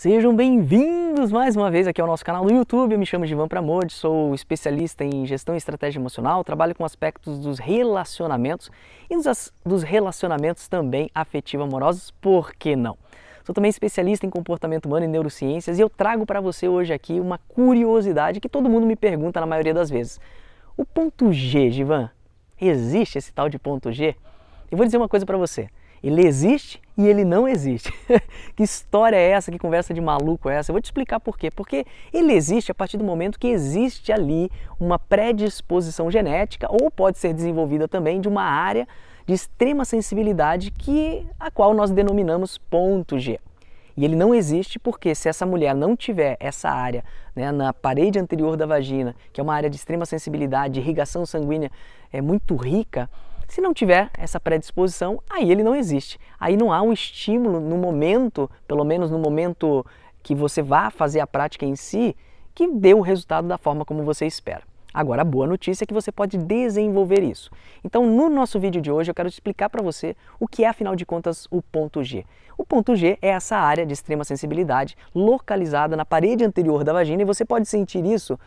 Sejam bem-vindos mais uma vez aqui ao nosso canal no YouTube. Eu me chamo Givan Pramod, sou especialista em gestão e estratégia emocional, trabalho com aspectos dos relacionamentos e dos, dos relacionamentos também afetivo-amorosos, por que não? Sou também especialista em comportamento humano e neurociências e eu trago para você hoje aqui uma curiosidade que todo mundo me pergunta na maioria das vezes. O ponto G, Givan, existe esse tal de ponto G? Eu vou dizer uma coisa para você. Ele existe e ele não existe. que história é essa? Que conversa de maluco é essa? Eu vou te explicar por quê. Porque ele existe a partir do momento que existe ali uma predisposição genética ou pode ser desenvolvida também de uma área de extrema sensibilidade que a qual nós denominamos ponto G. E ele não existe porque se essa mulher não tiver essa área né, na parede anterior da vagina, que é uma área de extrema sensibilidade, irrigação sanguínea é muito rica, se não tiver essa predisposição, aí ele não existe. Aí não há um estímulo no momento, pelo menos no momento que você vá fazer a prática em si, que dê o resultado da forma como você espera. Agora, a boa notícia é que você pode desenvolver isso. Então, no nosso vídeo de hoje, eu quero explicar para você o que é, afinal de contas, o ponto G. O ponto G é essa área de extrema sensibilidade localizada na parede anterior da vagina e você pode sentir isso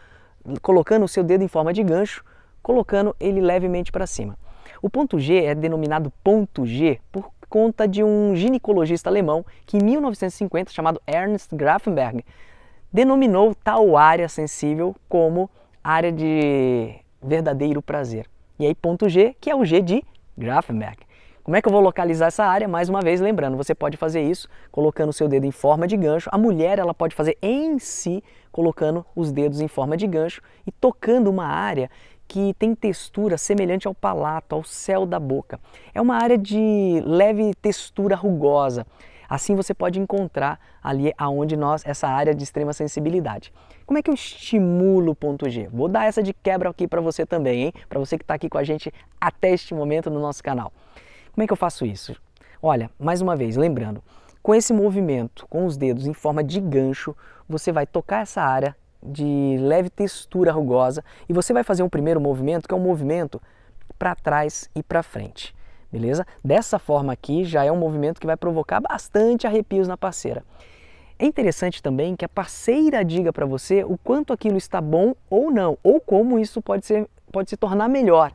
colocando o seu dedo em forma de gancho, colocando ele levemente para cima. O ponto G é denominado ponto G por conta de um ginecologista alemão que em 1950, chamado Ernst Grafenberg, denominou tal área sensível como área de verdadeiro prazer. E aí ponto G, que é o G de Grafenberg. Como é que eu vou localizar essa área? Mais uma vez, lembrando, você pode fazer isso colocando o seu dedo em forma de gancho. A mulher ela pode fazer em si, colocando os dedos em forma de gancho e tocando uma área que tem textura semelhante ao palato, ao céu da boca. É uma área de leve textura rugosa. Assim você pode encontrar ali aonde nós essa área de extrema sensibilidade. Como é que eu estimulo o ponto G? Vou dar essa de quebra aqui para você também, hein? Para você que está aqui com a gente até este momento no nosso canal. Como é que eu faço isso? Olha, mais uma vez, lembrando, com esse movimento com os dedos em forma de gancho, você vai tocar essa área de leve textura rugosa e você vai fazer um primeiro movimento que é um movimento para trás e para frente, beleza? Dessa forma aqui já é um movimento que vai provocar bastante arrepios na parceira. É interessante também que a parceira diga para você o quanto aquilo está bom ou não, ou como isso pode, ser, pode se tornar melhor.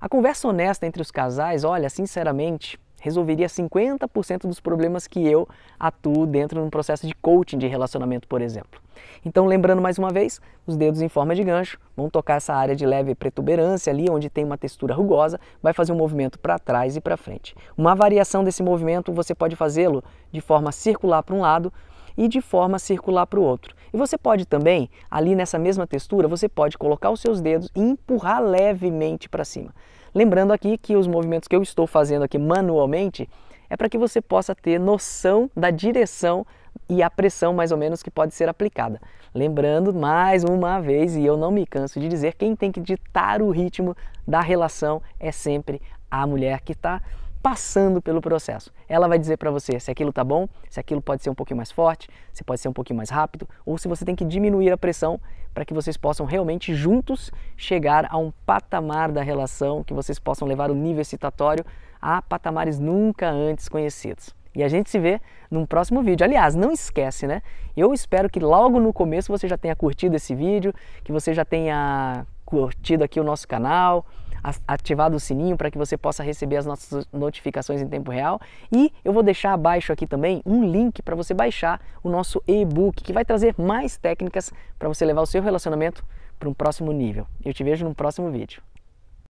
A conversa honesta entre os casais, olha, sinceramente, resolveria 50% dos problemas que eu atuo dentro de um processo de coaching de relacionamento, por exemplo. Então, lembrando mais uma vez, os dedos em forma de gancho vão tocar essa área de leve protuberância ali, onde tem uma textura rugosa, vai fazer um movimento para trás e para frente. Uma variação desse movimento você pode fazê-lo de forma circular para um lado, e de forma circular para o outro. E você pode também, ali nessa mesma textura, você pode colocar os seus dedos e empurrar levemente para cima. Lembrando aqui que os movimentos que eu estou fazendo aqui manualmente é para que você possa ter noção da direção e a pressão mais ou menos que pode ser aplicada. Lembrando mais uma vez, e eu não me canso de dizer, quem tem que ditar o ritmo da relação é sempre a mulher que está passando pelo processo. Ela vai dizer para você se aquilo tá bom, se aquilo pode ser um pouquinho mais forte, se pode ser um pouquinho mais rápido, ou se você tem que diminuir a pressão para que vocês possam realmente juntos chegar a um patamar da relação, que vocês possam levar o nível excitatório a patamares nunca antes conhecidos. E a gente se vê num próximo vídeo. Aliás, não esquece, né? Eu espero que logo no começo você já tenha curtido esse vídeo, que você já tenha curtido aqui o nosso canal, ativado o sininho para que você possa receber as nossas notificações em tempo real. E eu vou deixar abaixo aqui também um link para você baixar o nosso e-book que vai trazer mais técnicas para você levar o seu relacionamento para um próximo nível. Eu te vejo no próximo vídeo.